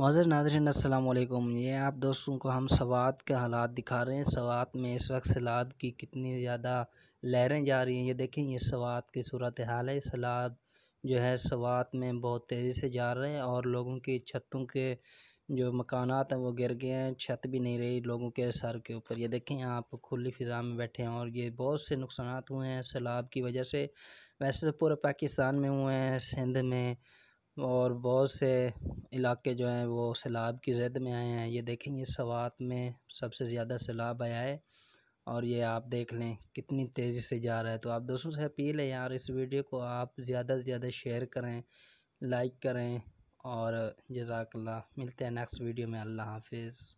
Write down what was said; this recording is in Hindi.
मज़र नाजरन असलकुम ये आप दोस्तों को हम सवात के हालात दिखा रहे हैं सवात में इस वक्त सैलाब की कितनी ज़्यादा लहरें जा रही हैं ये देखें ये सवात की सूरत हाल है सैलाब जो है सवात में बहुत तेज़ी से जा रहे हैं और लोगों की छतों के जो मकानात हैं वो गिर गए हैं छत भी नहीं रही लोगों के सर के ऊपर ये देखें आप खुली फ़िज़ा में बैठे हैं और ये बहुत से नुकसान हुए हैं सैलाब की वजह से वैसे तो पूरे पाकिस्तान में हुए हैं सिंध में और बहुत से इलाके जो हैं वो सैलाब की जद में आए हैं ये देखेंगे सवात में सबसे ज़्यादा सैलाब आया है और ये आप देख लें कितनी तेज़ी से जा रहा है तो आप दोस्तों से अपील है यार इस वीडियो को आप ज़्यादा से ज़्यादा शेयर करें लाइक करें और जजाकल्ला मिलते हैं नेक्स्ट वीडियो में अल्लाह हाफिज़